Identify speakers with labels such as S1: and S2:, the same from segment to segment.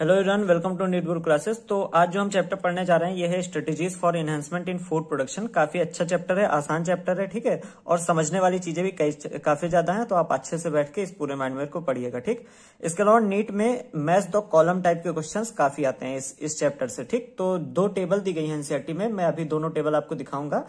S1: hello everyone welcome to Needful classes तो आज जो हम चैप्टर पढ़ने जा रहे हैं ये है strategies for enhancement in food production काफी अच्छा चैप्टर है आसान चैप्टर है ठीक है और समझने वाली चीजें भी काफी ज्यादा हैं तो आप अच्छे से बैठ के इस पूरे माइंडवेयर को पढ़िएगा ठीक इसके अलावा नीट में मैथ दो कॉलम टाइप के क्वेश्चन काफी आते हैं इस इस चैप्टर से ठीक तो दो टेबल दी गई है एनसीआरटी में मैं अभी दोनों टेबल आपको दिखाऊंगा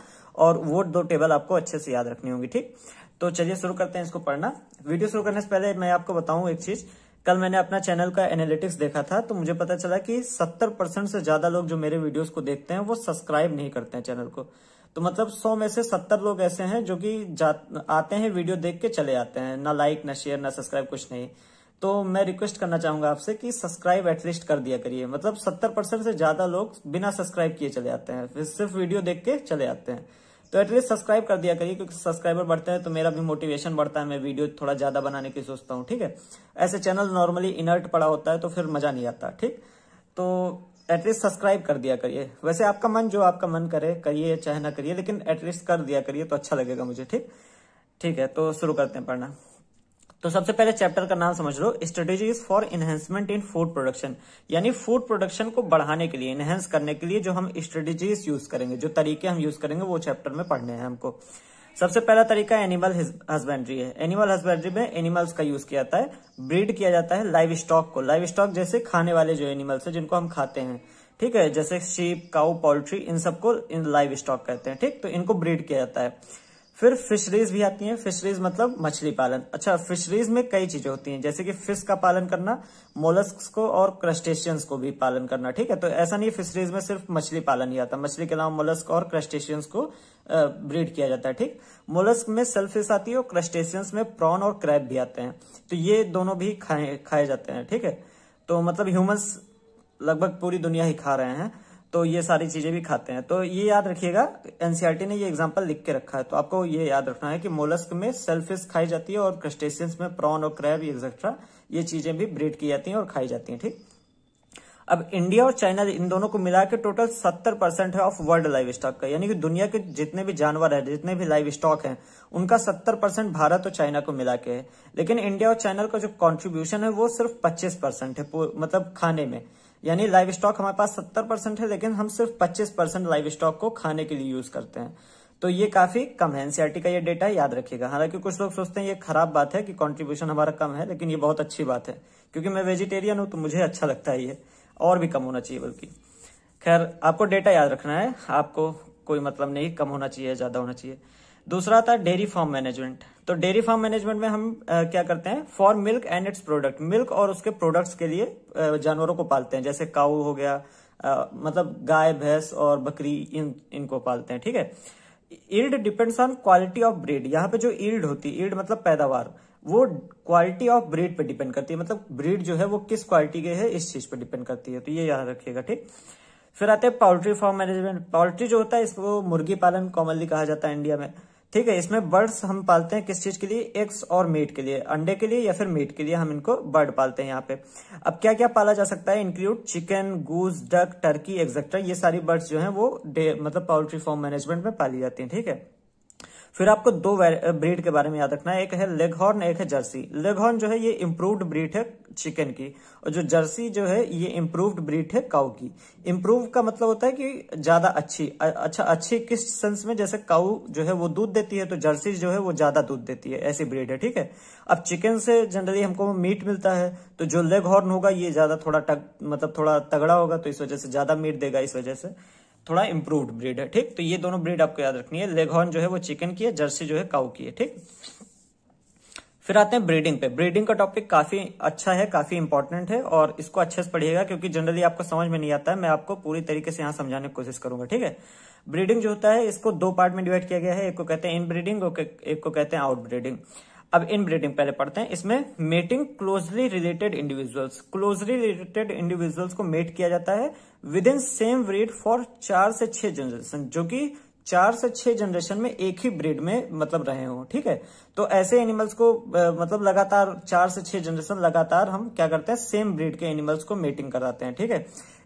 S1: और वो दो टेबल आपको अच्छे से याद रखनी होगी ठीक तो चलिए शुरू करते हैं इसको पढ़ना वीडियो शुरू करने से पहले मैं आपको बताऊं एक चीज कल मैंने अपना चैनल का एनालिटिक्स देखा था तो मुझे पता चला कि सत्तर परसेंट से ज्यादा लोग जो मेरे वीडियोस को देखते हैं वो सब्सक्राइब नहीं करते हैं चैनल को तो मतलब सौ में से सत्तर लोग ऐसे हैं जो कि आते हैं वीडियो देख के चले आते हैं ना लाइक ना शेयर ना सब्सक्राइब कुछ नहीं तो मैं रिक्वेस्ट करना चाहूंगा आपसे कि सब्सक्राइब एटलीस्ट कर दिया करिए मतलब सत्तर परसेंट से ज्यादा लोग बिना सब्सक्राइब किए चले आते हैं फिर सिर्फ वीडियो देख के चले आते हैं तो एटलीस्ट सब्सक्राइब कर दिया करिए क्योंकि सब्सक्राइबर बढ़ते हैं तो मेरा भी मोटिवेशन बढ़ता है मैं वीडियो थोड़ा ज्यादा बनाने की सोचता हूँ ठीक है ऐसे चैनल नॉर्मली इनर्ट पड़ा होता है तो फिर मजा नहीं आता ठीक तो एटलीस्ट सब्सक्राइब कर दिया करिए वैसे आपका मन जो आपका मन करे करिए चाहे ना करिए लेकिन एटलीस्ट कर दिया करिए तो अच्छा लगेगा मुझे ठीक ठीक है तो शुरू करते हैं पढ़ना तो सबसे पहले चैप्टर का नाम समझ लो strategies for enhancement in food production यानी फूड प्रोडक्शन को बढ़ाने के लिए एनहेंस करने के लिए जो हम स्ट्रेटेजीज यूज करेंगे जो तरीके हम यूज करेंगे वो चैप्टर में पढ़ने हैं हमको सबसे पहला तरीका एनिमल हस्बेंड्री है एनिमल हस्बेंड्री में एनिमल्स का यूज किया जाता है ब्रीड किया जाता है लाइव स्टॉक को लाइव स्टॉक जैसे खाने वाले जो एनिमल्स है जिनको हम खाते हैं ठीक है जैसे शीप काउ पोल्ट्री इन सबको इन लाइव स्टॉक कहते हैं ठीक तो इनको ब्रीड किया जाता है फिर फिशरीज भी आती हैं फिशरीज मतलब मछली पालन अच्छा फिशरीज में कई चीजें होती हैं जैसे कि फिश का पालन करना मोलस्क को और क्रस्टेशियंस को भी पालन करना ठीक है तो ऐसा नहीं फिशरीज में सिर्फ मछली पालन ही आता मछली के अलावा मोलस्क और क्रस्टेशियंस को ब्रीड किया जाता है ठीक मोलस्क में सेल्फिश आती है और क्रस्टेशियंस में प्रॉन और क्रैप भी आते हैं तो ये दोनों भी खाए खाए जाते हैं ठीक है तो मतलब ह्यूमन्स लगभग पूरी दुनिया ही खा रहे हैं तो ये सारी चीजें भी खाते हैं तो ये याद रखिएगा एनसीईआरटी e ने ये एग्जाम्पल लिख के रखा है तो आपको ये याद रखना है कि मोलस्क में सेल्फिश खाई जाती है और क्रस्टेशियंस में प्रॉन और क्रैब एक्सेट्रा ये चीजें भी ब्रीड की जाती हैं और खाई जाती हैं ठीक अब इंडिया और चाइना इन दोनों को मिला के टोटल सत्तर परसेंट है ऑफ वर्ल्ड लाइव स्टॉक का यानी कि दुनिया के जितने भी जानवर है जितने भी लाइव स्टॉक है उनका सत्तर परसेंट भारत और चाइना को मिला के है लेकिन इंडिया और चाइना का जो कॉन्ट्रीब्यूशन है वो सिर्फ पच्चीस परसेंट है मतलब खाने में यानी लाइव स्टॉक हमारे पास सत्तर परसेंट है लेकिन हम सिर्फ पच्चीस परसेंट लाइव स्टॉक को खाने के लिए यूज करते हैं तो ये काफी कम है एनसीआरटी e का ये डेटा याद रखिएगा हालांकि कुछ लोग सोचते हैं ये खराब बात है कि कंट्रीब्यूशन हमारा कम है लेकिन ये बहुत अच्छी बात है क्योंकि मैं वेजिटेरियन हूं तो मुझे अच्छा लगता है ये और भी कम होना चाहिए बल्कि खैर आपको डेटा याद रखना है आपको कोई मतलब नहीं कम होना चाहिए ज्यादा होना चाहिए दूसरा था डेयरी फार्म मैनेजमेंट तो डेयरी फार्म मैनेजमेंट में हम आ, क्या करते हैं for milk and its product milk और उसके प्रोडक्ट्स के लिए जानवरों को पालते हैं जैसे काऊ हो गया आ, मतलब गाय भैंस और बकरी इन इनको पालते हैं ठीक है yield depends on quality of breed यहाँ पे जो ईल्ड होती है ईल्ड मतलब पैदावार वो क्वालिटी ऑफ ब्रीड पे डिपेंड करती है मतलब ब्रीड जो है वो किस क्वालिटी के है इस चीज पे डिपेंड करती है तो ये याद रखिएगा ठीक फिर आते हैं पोल्ट्री फार्म मैनेजमेंट पोल्ट्री जो होता है इसको मुर्गी पालन कॉमनली कहा जाता है इंडिया में ठीक है इसमें बर्ड्स हम पालते हैं किस चीज के लिए एग्स और मीट के लिए अंडे के लिए या फिर मीट के लिए हम इनको बर्ड पालते हैं यहाँ पे अब क्या क्या पाला जा सकता है include chicken goose duck turkey etcetera ये सारी बर्ड्स जो है वो मतलब पोल्ट्री फॉर्म मैनेजमेंट में पाली जाती है ठीक है फिर आपको दो ब्रीड के बारे में याद रखना है एक है लेगहॉर्न एक है जर्सी लेगहॉर्न जो है ये इम्प्रूव्ड ब्रीड है चिकन की और जो जर्सी जो है ये इम्प्रूव्ड ब्रीड है काउ की इम्प्रूव का मतलब होता है कि ज्यादा अच्छी अच्छा अच्छी किस सेंस में जैसे काउ जो है वो दूध देती है तो जर्सी जो है वो ज्यादा दूध देती है ऐसी ब्रीड है ठीक है अब चिकन से जनरली हमको मीट मिलता है तो जो लेग हॉर्न होगा ये ज्यादा थोड़ा मतलब थोड़ा तगड़ा होगा तो इस वजह से ज्यादा मीट देगा इस वजह से थोड़ा इंप्रूव्ड ब्रीड है ठीक तो ये दोनों ब्रीड आपको याद रखनी है लेगहॉर्न जो है वो चिकन की है जर्सी जो है काउ की है ठीक फिर आते हैं ब्रीडिंग पे ब्रीडिंग का टॉपिक काफी अच्छा है काफी इंपॉर्टेंट है और इसको अच्छे से पढ़िएगा क्योंकि जनरली आपको समझ में नहीं आता है मैं आपको पूरी तरीके से यहाँ समझाने की कोशिश करूंगा ठीक है ब्रीडिंग जो होता है इसको दो पार्ट में डिवाइड किया गया है एक को कहते हैं इन ब्रीडिंग एक को कहते हैं आउट ब्रीडिंग अब इन ब्रीडिंग पहले पढ़ते हैं इसमें mating closely related individuals closely related individuals को मेट किया जाता है within same breed for चार से छह जनरेशन जो कि चार से छह जनरेशन में एक ही ब्रीड में मतलब रहे हो ठीक है तो ऐसे एनिमल्स को मतलब लगातार चार से छह जनरेशन लगातार हम क्या करते हैं सेम ब्रीड के एनिमल्स को मेटिंग कराते हैं ठीक है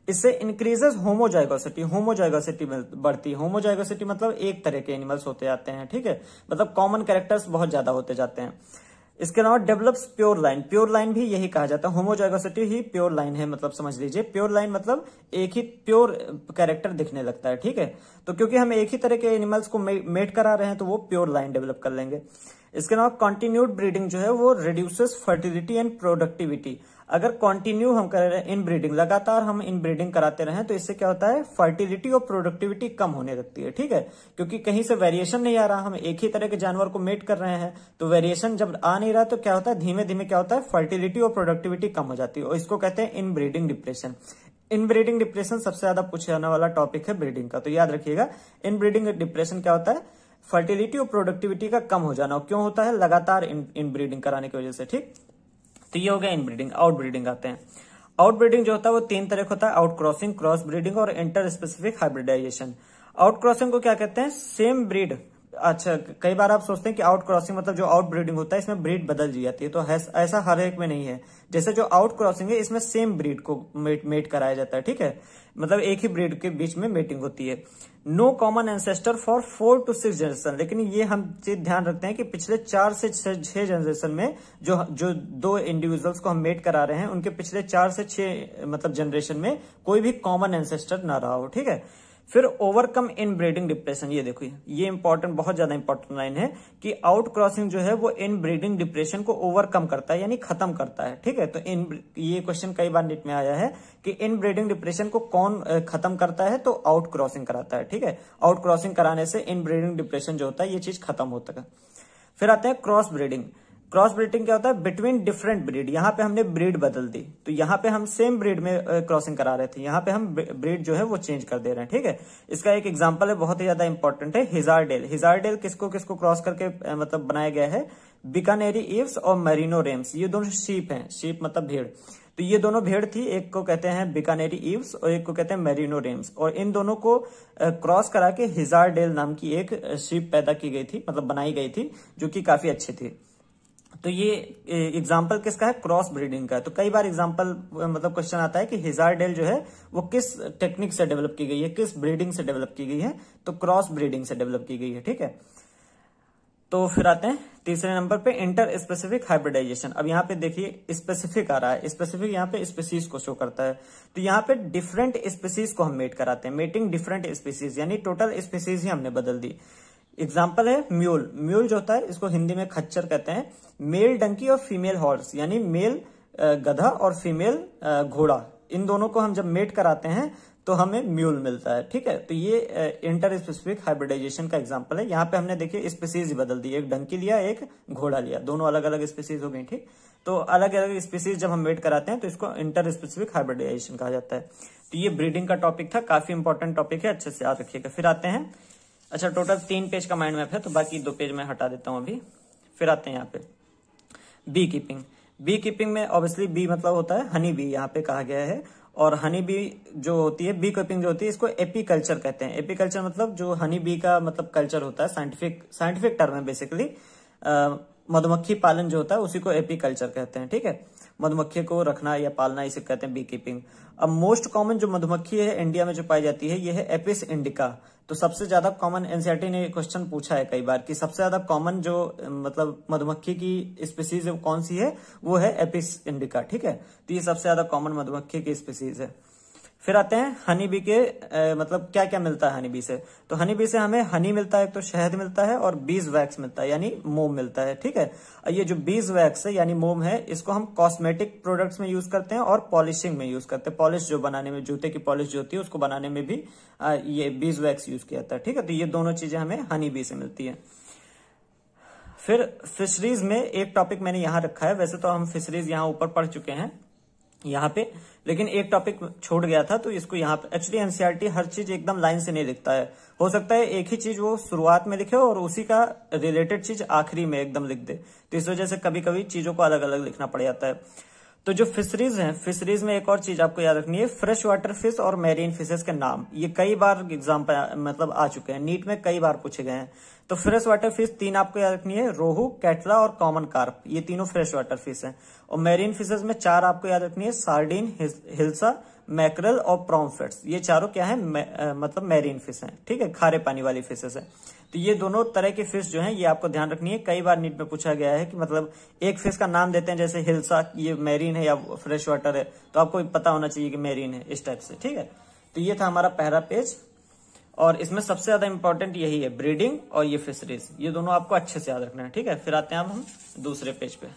S1: इससे इंक्रीजेस होमोजाइगोसिटी होमोजाइगोसिटी बढ़ती है होमोजाइगोसिटी मतलब एक तरह के एनिमल्स होते जाते हैं ठीक है मतलब कॉमन कैरेक्टर्स बहुत ज्यादा होते जाते हैं इसके अलावा develops pure line pure line भी यही कहा जाता है होमोजाइगोसिटी ही प्योर लाइन है मतलब समझ लीजिए प्योर लाइन मतलब एक ही प्योर कैरेक्टर दिखने लगता है ठीक है तो क्योंकि हम एक ही तरह के एनिमल्स को मेट करा रहे हैं तो वो प्योर लाइन डेवलप कर लेंगे इसके अलावा कंटिन्यूड ब्रीडिंग जो है वो रिड्यूसेस फर्टिलिटी एंड प्रोडक्टिविटी अगर कंटिन्यू हम कर रहे हैं इन ब्रीडिंग लगातार हम इन ब्रीडिंग कराते रहे तो इससे क्या होता है फर्टिलिटी और प्रोडक्टिविटी कम होने लगती है ठीक है क्योंकि कहीं से वेरिएशन नहीं आ रहा हम एक ही तरह के जानवर को मेट कर रहे हैं तो वेरिएशन जब आ नहीं रहा तो क्या होता है धीमे धीमे क्या होता है फर्टिलिटी और प्रोडक्टिविटी कम हो जाती है और इसको कहते हैं inbreeding depression inbreeding depression सबसे ज्यादा पूछे जाने वाला टॉपिक है ब्रीडिंग का तो याद रखिएगा इन ब्रीडिंग डिप्रेशन क्या होता है फर्टिलिटी और प्रोडक्टिविटी का कम हो जाना क्यों होता है लगातार इन इन ब्रीडिंग कराने की वजह से ठीक तो ये हो गया इनब्रीडिंग आउटब्रीडिंग आते हैं आउटब्रीडिंग जो होता है वो तीन तरह का होता है आउट क्रॉसिंग क्रॉस ब्रीडिंग और interspecific hybridisation outcrossing को क्या कहते हैं सेम ब्रीड अच्छा कई बार आप सोचते हैं कि आउट क्रॉसिंग मतलब जो आउट ब्रीडिंग होता है इसमें ब्रीड बदल दी जाती है तो ऐसा हर एक में नहीं है जैसे जो आउट क्रॉसिंग है इसमें सेम ब्रीड को मेट मेट कराया जाता है ठीक है मतलब एक ही ब्रीड के बीच में मेटिंग होती है no common ancestor for four to six generation लेकिन ये हम चीज ध्यान रखते हैं कि पिछले चार से छह जनरेशन में जो जो दो इंडिविजुअल्स को हम मेट करा रहे हैं उनके पिछले चार से छह मतलब जनरेशन में कोई भी कॉमन एंसेस्टर ना रहा हो ठीक है फिर ओवरकम इन ब्रीडिंग डिप्रेशन ये देखो ये इंपॉर्टेंट बहुत ज्यादा इंपॉर्टेंट लाइन है कि आउट क्रॉसिंग जो है वो इन ब्रीडिंग डिप्रेशन को ओवरकम करता है यानी खत्म करता है ठीक है तो इन ये क्वेश्चन कई बार नेट में आया है कि इन ब्रीडिंग डिप्रेशन को कौन खत्म करता है तो आउट क्रॉसिंग कराता है ठीक है आउट क्रॉसिंग कराने से इन ब्रीडिंग डिप्रेशन जो होता है ये चीज खत्म होता है फिर आते हैं क्रॉस ब्रीडिंग क्रॉस ब्रीडिंग क्या होता है बिटवीन डिफरेंट ब्रीड यहाँ पे हमने ब्रीड बदल दी तो यहाँ पे हम सेम ब्रीड में क्रॉसिंग करा रहे थे यहाँ पे हम ब्रीड जो है वो चेंज कर दे रहे हैं ठीक है इसका एक एग्जाम्पल है बहुत ही ज्यादा इंपॉर्टेंट है हिजारडेल हिजारडेल किसको किसको क्रॉस करके मतलब बनाया गया है बिकानेरी इव्स और मेरीनो रेम्स ये दोनों शीप है शीप मतलब भेड़ तो ये दोनों भेड़ थी एक को कहते हैं बिकानेरी इव्स और एक को कहते हैं मेरिनो रेम्स और इन दोनों को क्रॉस करा के हिजारडेल नाम की एक शीप पैदा की गई थी मतलब बनाई गई थी जो कि काफी अच्छी थी तो ये एग्जाम्पल किसका है क्रॉस ब्रीडिंग का है तो कई बार एग्जाम्पल मतलब क्वेश्चन आता है कि हिजार डेल जो है वो किस टेक्निक से डेवलप की गई है किस ब्रीडिंग से डेवलप की गई है तो क्रॉस ब्रीडिंग से डेवलप की गई है ठीक है तो फिर आते हैं तीसरे नंबर पे इंटर स्पेसिफिक हाइब्रिडाइजेशन अब यहाँ पे देखिए स्पेसिफिक आ रहा है स्पेसिफिक यहाँ पे स्पेसीज को शो करता है तो यहाँ पे डिफरेंट स्पेसीज को हम मेट कराते हैं मेटिंग डिफरेंट स्पेसीज यानी टोटल स्पेसीज ही हमने बदल दी एग्जाम्पल है म्यूल म्यूल जो होता है इसको हिंदी में खच्चर कहते हैं मेल डंकी और फीमेल हॉर्स यानी मेल गधा और फीमेल घोड़ा इन दोनों को हम जब मेट कराते हैं तो हमें म्यूल मिलता है ठीक है तो ये इंटर स्पेसिफिक हाइब्रिडाइजेशन का एग्जाम्पल है यहाँ पे हमने देखिए स्पेसीज बदल दी एक डंकी लिया एक घोड़ा लिया दोनों अलग अलग स्पेसीज हो गई ठीक तो अलग अलग स्पेसीज जब हम मेट कराते हैं तो इसको इंटर स्पेसिफिक हाइब्रिडाइजेशन कहा जाता है तो ये ब्रीडिंग का टॉपिक था काफी इंपॉर्टेंट टॉपिक है अच्छे से याद रखिएगा फिर आते हैं अच्छा टोटल तीन पेज का माइंड मैप है तो बाकी दो पेज मैं हटा देता हूँ अभी फिर आते हैं यहाँ पे बी कीपिंग बी कीपिंग में ऑब्वियसली बी मतलब होता है हनी बी यहाँ पे कहा गया है और हनी बी जो होती है बी कीपिंग जो होती है इसको कल्चर कहते हैं कल्चर मतलब जो हनी बी का मतलब कल्चर होता है साइंटिफिक साइंटिफिक टर्म है बेसिकली मधुमक्खी पालन जो होता है उसी को एपीकल्चर कहते हैं ठीक है मधुमक्खी को रखना या पालना इसे कहते हैं बी कीपिंग अब मोस्ट कॉमन जो मधुमक्खी है इंडिया में जो पाई जाती है यह है एपिस इंडिका तो सबसे ज्यादा कॉमन एनसीआरटी e ने क्वेश्चन पूछा है कई बार कि सबसे ज्यादा कॉमन जो मतलब मधुमक्खी की स्पीसीज कौन सी है वो है एपिस इंडिका ठीक है तो ये सबसे ज्यादा कॉमन मधुमक्खी की स्पीसीज है फिर आते हैं हनी बी के ए, मतलब क्या क्या मिलता है हनी बी से तो हनी बी से हमें हनी मिलता है तो शहद मिलता है और बीज वैक्स मिलता है यानी मोम मिलता है ठीक है ये जो बीज वैक्स है यानी मोम है इसको हम कॉस्मेटिक प्रोडक्ट्स में यूज करते हैं और पॉलिशिंग में यूज करते हैं पॉलिश जो बनाने में जूते की पॉलिश जो होती है उसको बनाने में भी आ, ये बीज वैक्स यूज किया जाता है ठीक है तो ये दोनों चीजें हमें हनी बी से मिलती है फिर फिशरीज में एक टॉपिक मैंने यहां रखा है वैसे तो हम फिशरीज यहां ऊपर पढ़ चुके हैं यहाँ पे लेकिन एक टॉपिक छोड़ गया था तो इसको यहाँ पे एक्चुअली एनसीआरटी हर चीज एकदम लाइन से नहीं लिखता है हो सकता है एक ही चीज वो शुरुआत में लिखे और उसी का रिलेटेड चीज आखिरी में एकदम लिख दे तो इस वजह से कभी कभी चीजों को अलग अलग लिखना पड़ जाता है तो जो फिशरीज हैं फिशरीज में एक और चीज आपको याद रखनी है फ्रेश वाटर फिश और मेरीन फिशेज के नाम ये कई बार एग्जाम मतलब आ चुके हैं नीट में कई बार पूछे गए हैं तो फ्रेश वाटर फिश तीन आपको याद रखनी है रोहू कैटला और कॉमन कार्प ये तीनों फ्रेश वाटर फिश हैं और मेरीन फिशेज में चार आपको याद रखनी है सार्डिन हिल्सा मैकरल और प्रॉम्फेट्स ये चारों क्या है मतलब मेरीन फिश है ठीक है खारे पानी वाली फिशेज है तो ये दोनों तरह की फिश जो है ये आपको ध्यान रखनी है कई बार नीट में पूछा गया है कि मतलब एक फिश का नाम देते हैं जैसे हिलसा ये मेरीन है या फ्रेश वाटर है तो आपको पता होना चाहिए कि मेरीन है इस टाइप से ठीक है तो ये था हमारा पहला पेज और इसमें सबसे ज्यादा इंपॉर्टेंट यही है ब्रीडिंग और ये फिशरीज ये दोनों आपको अच्छे से याद रखना है ठीक है फिर आते हैं अब हम दूसरे पेज पे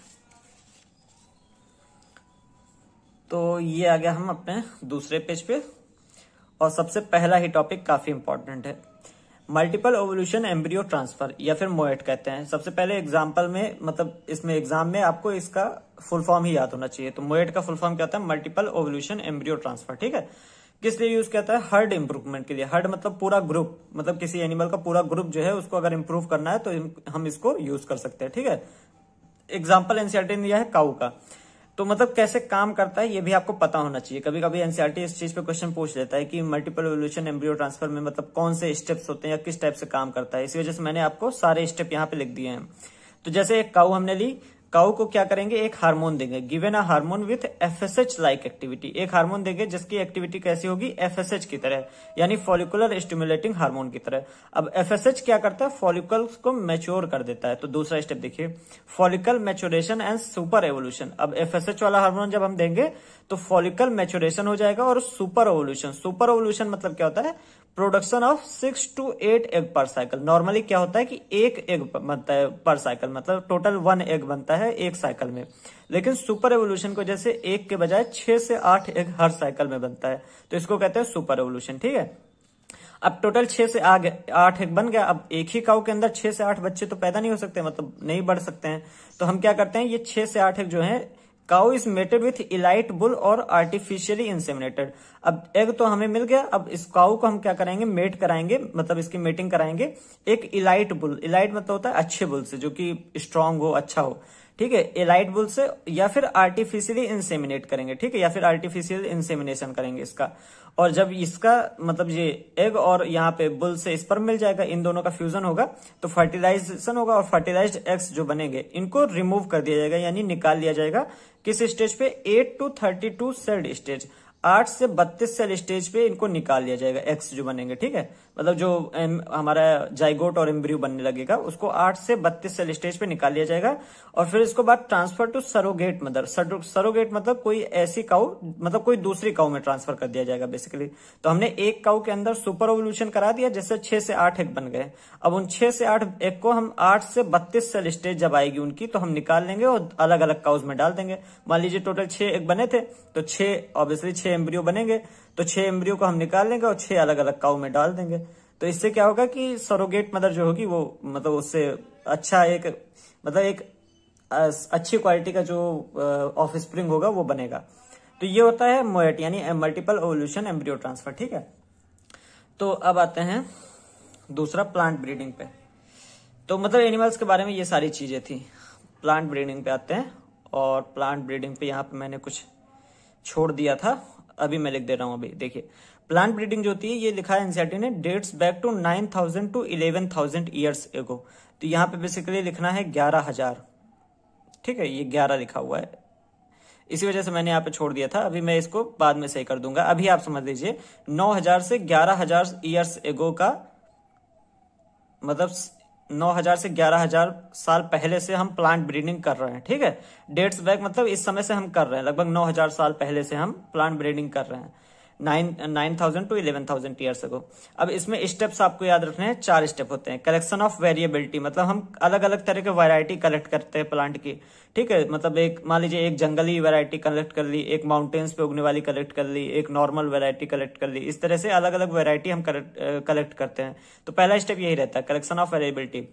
S1: तो ये आ गया हम अपने दूसरे पेज पे और सबसे पहला ही टॉपिक काफी इंपॉर्टेंट है मल्टीपल ओवोल्यूशन एम्ब्रियो ट्रांसफर या फिर मोएट कहते हैं सबसे पहले एग्जाम्पल में मतलब इसमें एग्जाम में आपको इसका फुल फॉर्म ही याद होना चाहिए तो मोएट का फुल फॉर्म क्या होता है मल्टीपल ओवोल्यूशन एम्ब्रियो ट्रांसफर ठीक है किस लिए यूज कहता है हर्ड इम्प्रूवमेंट के लिए हर्ड मतलब पूरा ग्रुप मतलब किसी एनिमल का पूरा ग्रुप जो है उसको अगर इम्प्रूव करना है तो हम इसको यूज कर सकते हैं ठीक है एग्जाम्पल एनसीआरटी ने दिया है काउ का तो मतलब कैसे काम करता है ये भी आपको पता होना चाहिए कभी कभी एनसीआरटी इस चीज पे क्वेश्चन पूछ लेता है कि मल्टीपल रेवल्यूशन एम्ब्रियो ट्रांसफर में मतलब कौन से स्टेप्स होते हैं या किस टाइप से काम करता है इसी वजह से मैंने आपको सारे स्टेप यहाँ पे लिख दिए हैं तो जैसे एक काउ हमने ली काउ को क्या करेंगे एक हार्मोन देंगे given a hormone with FSH like activity एक हार्मोन देंगे जिसकी एक्टिविटी कैसी होगी एफएसएच की तरह यानी फॉलिकुलर स्टिमुलेटिंग हार्मोन की तरह अब एफएसएच क्या करता है फॉलिकल्स को मैच्योर कर देता है तो दूसरा स्टेप देखिए follicle maturation and superovulation अब एफएसएच वाला हार्मोन जब हम देंगे तो फॉलिकल मेच्योरेशन हो जाएगा और सुपर एवोल्यूशन सुपर एवोल्यूशन मतलब क्या होता है production of six to eight egg per cycle normally क्या होता है कि एक एग बनता है पर साइकिल मतलब टोटल वन एग बनता है एक साइकिल में लेकिन सुपर एवोल्यूशन को जैसे एक के बजाय छह से आठ एग हर साइकिल में बनता है तो इसको कहते हैं सुपर एवोल्यूशन ठीक है अब टोटल छह से आगे आठ एक बन गया अब एक ही काउ के अंदर छह से आठ बच्चे तो पैदा नहीं हो सकते मतलब नहीं बढ़ सकते हैं तो हम क्या करते हैं ये छह से आठ एक जो है cow is mated with elite bull और आर्टिफिशियली इंसेमिनेटेड अब एग तो हमें मिल गया अब इस काउ को हम क्या कराएंगे मेट कराएंगे मतलब इसकी मेटिंग कराएंगे एक इलाइट बुल इलाइट मतलब होता है अच्छे बुल से जो कि स्ट्रांग हो अच्छा हो ठीक है एलाइट बुल से या फिर आर्टिफिशियली इंसेमिनेट करेंगे ठीक है या फिर आर्टिफिशियल इंसेमिनेशन करेंगे इसका और जब इसका मतलब ये एग और यहाँ पे बुल से इस पर मिल जाएगा इन दोनों का फ्यूजन होगा तो फर्टिलाइजेशन होगा और फर्टिलाइज्ड एग्स जो बनेंगे इनको रिमूव कर दिया जाएगा यानी निकाल लिया जाएगा किस स्टेज पे eight to thirty two celled stage आठ से बत्तीस सेल स्टेज पे इनको निकाल लिया जाएगा एक्स जो बनेंगे ठीक है मतलब जो एम हमारा जाइगोट और एम्ब्रियो बनने लगेगा उसको आठ से बत्तीस सेल स्टेज पे निकाल लिया जाएगा और फिर इसको बाद transfer to surrogate mother surrogate मतलब कोई ऐसी काउ मतलब कोई दूसरी काउ में ट्रांसफर कर दिया जाएगा बेसिकली तो हमने एक काउ के अंदर सुपर ओवल्यूशन करा दिया जिससे छह से आठ एग बन गए अब उन छह से आठ एग को हम आठ से बत्तीस सेल स्टेज जब आएगी उनकी तो हम निकाल लेंगे और अलग अलग काउज में डाल देंगे मान लीजिए टोटल छह एग बने थे तो छह ऑब्वियसली छह एम्ब्रियो बनेंगे तो छह एम्ब्रियो को हम निकाल लेंगे और छह अलग अलग काउ में डाल देंगे तो इससे क्या होगा कि सरोगेट मदर जो होगी वो मतलब उससे अच्छा एक मतलब एक अच्छी क्वालिटी का जो ऑफ स्प्रिंग होगा वो बनेगा तो ये होता है मोएट यानी मल्टीपल ओवल्यूशन एम्ब्रियो ट्रांसफर ठीक है तो अब आते हैं दूसरा प्लांट ब्रीडिंग पे तो मतलब एनिमल्स के बारे में ये सारी चीजें थी प्लांट ब्रीडिंग पे आते हैं और प्लांट ब्रीडिंग पे यहाँ पे मैंने कुछ छोड़ दिया था अभी मैं लिख दे रहा हूँ अभी देखिए प्लांट ब्रीडिंग जो होती है ये लिखा है एनसीआरटी e ने dates back to nine thousand to eleven thousand years ago तो यहाँ पे बेसिकली लिखना है ग्यारह हजार ठीक है ये ग्यारह लिखा हुआ है इसी वजह से मैंने यहाँ पे छोड़ दिया था अभी मैं इसको बाद में सही कर दूंगा अभी आप समझ लीजिए नौ से ग्यारह हजार ईयर्स एगो का मतलब 9000 से 11000 साल पहले से हम प्लांट ब्रीडिंग कर रहे हैं ठीक है डेट्स बैक मतलब इस समय से हम कर रहे हैं लगभग 9000 साल पहले से हम प्लांट ब्रीडिंग कर रहे हैं nine thousand to eleven thousand years ago अब इसमें स्टेप्स आपको याद रखने हैं चार स्टेप होते हैं कलेक्शन ऑफ वेरिएबिलिटी मतलब हम अलग अलग तरह के वैरायटी कलेक्ट करते हैं प्लांट की ठीक है मतलब एक मान लीजिए एक जंगली वैरायटी कलेक्ट कर ली एक माउंटेन्स पे उगने वाली कलेक्ट कर ली एक नॉर्मल वैरायटी कलेक्ट कर ली इस तरह से अलग अलग वैरायटी हम कलेक्ट करते हैं तो पहला स्टेप यही रहता है कलेक्शन ऑफ वेरिएबिलिटी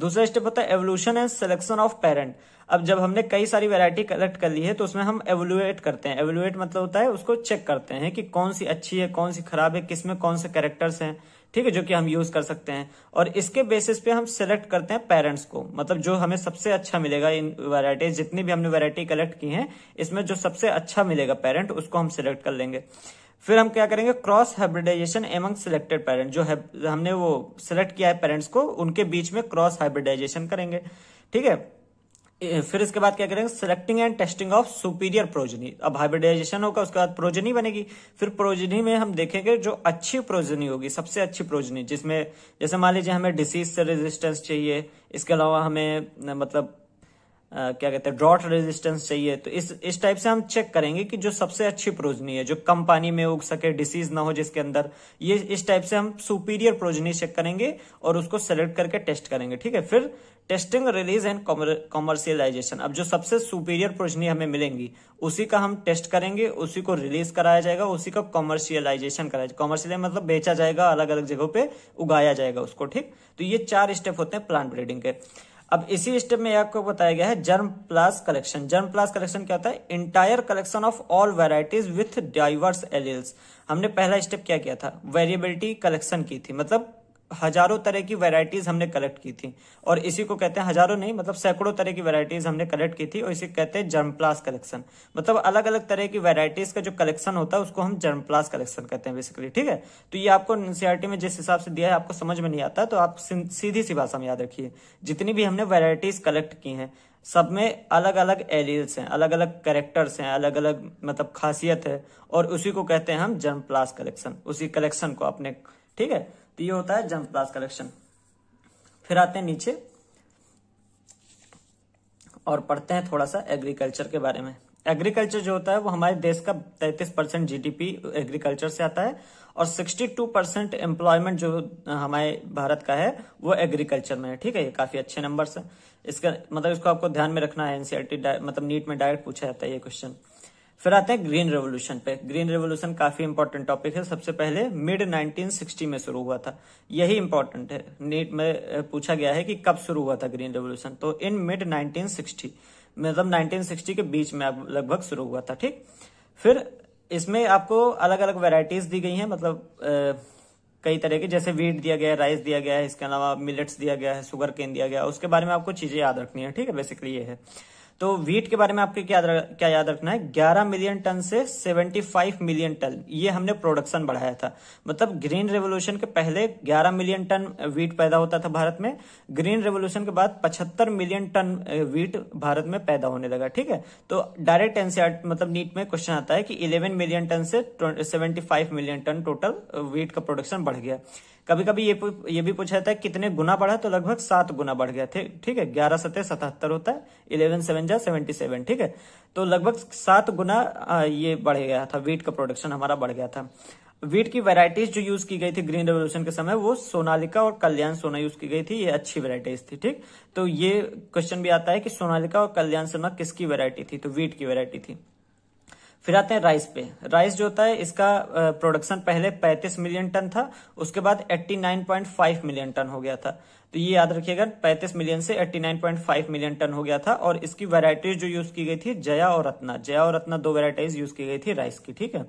S1: दूसरा स्टेप होता है evaluation and selection of parent अब जब हमने कई सारी वैरायटी कलेक्ट कर ली है तो उसमें हम एवोलुएट करते हैं एवोलुएट मतलब होता है उसको चेक करते हैं कि कौन सी अच्छी है कौन सी खराब है किसमें कौन से कैरेक्टर्स हैं ठीक है जो कि हम यूज कर सकते हैं और इसके बेसिस पे हम सिलेक्ट करते हैं पेरेंट्स को मतलब जो हमें सबसे अच्छा मिलेगा इन वैरायटीज जितनी भी हमने वैरायटी कलेक्ट की है इसमें जो सबसे अच्छा मिलेगा पेरेंट उसको हम सिलेक्ट कर लेंगे फिर हम क्या करेंगे cross hybridisation among selected parent जो है हमने वो सिलेक्ट किया है पेरेंट्स को उनके बीच में क्रॉस हाइब्रिडाइजेशन करेंगे ठीक है फिर इसके बाद क्या करेंगे selecting and testing of superior progeny अब हाइब्रिडाइजेशन होगा उसके बाद प्रोजनी बनेगी फिर प्रोजनी में हम देखेंगे जो अच्छी प्रोजनी होगी सबसे अच्छी प्रोजनी जिसमें जैसे मान लीजिए हमें डिसीज से रेजिस्टेंस चाहिए इसके अलावा हमें मतलब क्या कहते हैं ड्रॉट रेजिस्टेंस चाहिए तो इस इस टाइप से हम चेक करेंगे कि जो सबसे अच्छी प्रोजनी है जो कम पानी में उग सके डिसीज ना हो जिसके अंदर ये इस टाइप से हम सुपीरियर प्रोजनी चेक करेंगे और उसको सेलेक्ट करके टेस्ट करेंगे ठीक है फिर टेस्टिंग रिलीज एंड कॉमर्शियलाइजेशन अब जो सबसे सुपीरियर प्रोजनी हमें मिलेंगी उसी का हम टेस्ट करेंगे उसी को रिलीज कराया जाएगा उसी का कॉमर्शियलाइजेशन कराया जाएगा कॉमर्शियल मतलब बेचा जाएगा अलग अलग जगहों पे उगाया जाएगा उसको ठीक तो ये चार स्टेप होते हैं प्लांट ब्रीडिंग के अब इसी स्टेप में आपको बताया गया है germplasm collection germplasm collection क्या होता है entire collection of all varieties with diverse alleles हमने पहला स्टेप क्या किया था वेरिएबिलिटी कलेक्शन की थी मतलब हजारों तरह की वैरायटीज हमने कलेक्ट की थी और इसी को कहते हैं हजारों नहीं मतलब सैकड़ों तरह की वैरायटीज हमने कलेक्ट की थी और इसे कहते हैं जर्म प्लास कलेक्शन मतलब अलग अलग तरह की वैरायटीज का जो कलेक्शन होता है उसको हम जर्म प्लास कलेक्शन कहते हैं बेसिकली ठीक है तो ये आपको एनसीआरटी में जिस हिसाब से दिया है आपको समझ में नहीं आता तो आप सीधी सी भाषा में याद रखिए जितनी भी हमने वेरायटीज कलेक्ट की है सब में अलग अलग एलियल्स हैं अलग अलग कैरेक्टर्स हैं अलग अलग मतलब खासियत है और उसी को कहते हैं हम जर्म प्लास कलेक्शन उसी कलेक्शन को अपने ठीक है तो ये होता है जम्प प्लास कलेक्शन फिर आते हैं नीचे और पढ़ते हैं थोड़ा सा एग्रीकल्चर के बारे में एग्रीकल्चर जो होता है वो हमारे देश का 33 परसेंट जीडीपी एग्रीकल्चर से आता है और 62 परसेंट एम्प्लॉयमेंट जो हमारे भारत का है वो एग्रीकल्चर में है ठीक है ये काफी अच्छे नंबर है इसका मतलब इसको आपको ध्यान में रखना है एनसीआरटी मतलब नीट में डायरेक्ट पूछा जाता है ये क्वेश्चन फिर आते हैं ग्रीन रेवोल्यूशन पे ग्रीन रेवोल्यूशन काफी इंपॉर्टेंट टॉपिक है सबसे पहले मिड 1960 में शुरू हुआ था यही इंपॉर्टेंट है नीट में पूछा गया है कि कब शुरू हुआ था ग्रीन रेवोल्यूशन तो इन मिड 1960 मतलब 1960 के बीच में लगभग शुरू हुआ था ठीक फिर इसमें आपको अलग अलग वेराइटीज दी गई है मतलब आ, कई तरह के जैसे वीट दिया गया राइस दिया गया है इसके अलावा मिलेट्स दिया गया है शुगर केन दिया गया उसके बारे में आपको चीजें याद रखनी है ठीक है बेसिकली ये है तो वीट के बारे में आपको क्या क्या याद रखना है 11 मिलियन टन से 75 मिलियन टन ये हमने प्रोडक्शन बढ़ाया था मतलब ग्रीन रेवोल्यूशन के पहले 11 मिलियन टन वीट पैदा होता था भारत में ग्रीन रेवोल्यूशन के बाद 75 मिलियन टन वीट भारत में पैदा होने लगा ठीक है तो डायरेक्ट एनसीआर मतलब नीट में क्वेश्चन आता है कि इलेवन मिलियन टन से seventy million ton total wheat का प्रोडक्शन बढ़ गया कभी कभी ये ये भी पूछा जाता है कितने गुना बढ़ा तो लगभग सात गुना बढ़ गया थे ठीक है ग्यारह सतह सतहत्तर होता है इलेवन सेवन जा सेवेंटी सेवन ठीक है तो लगभग सात गुना ये बढ़ गया था वीट का प्रोडक्शन हमारा बढ़ गया था वीट की वैरायटीज जो यूज की गई थी ग्रीन रेवोल्यूशन के समय वो सोनालिका और कल्याण सोना यूज की गई थी ये अच्छी वेरायटीज थी ठीक तो ये क्वेश्चन भी आता है कि सोनालिका और कल्याण सोना किसकी वेराइटी थी तो वीट की वेराइटी थी फिर आते हैं राइस पे राइस जो होता है इसका प्रोडक्शन पहले 35 मिलियन टन था उसके बाद 89.5 मिलियन टन हो गया था तो ये याद रखिएगा 35 मिलियन से 89.5 मिलियन टन हो गया था और इसकी वेराइटीज जो यूज की गई थी जया और रत्ना जया और रत्ना दो वेराइटीज यूज की गई थी राइस की ठीक है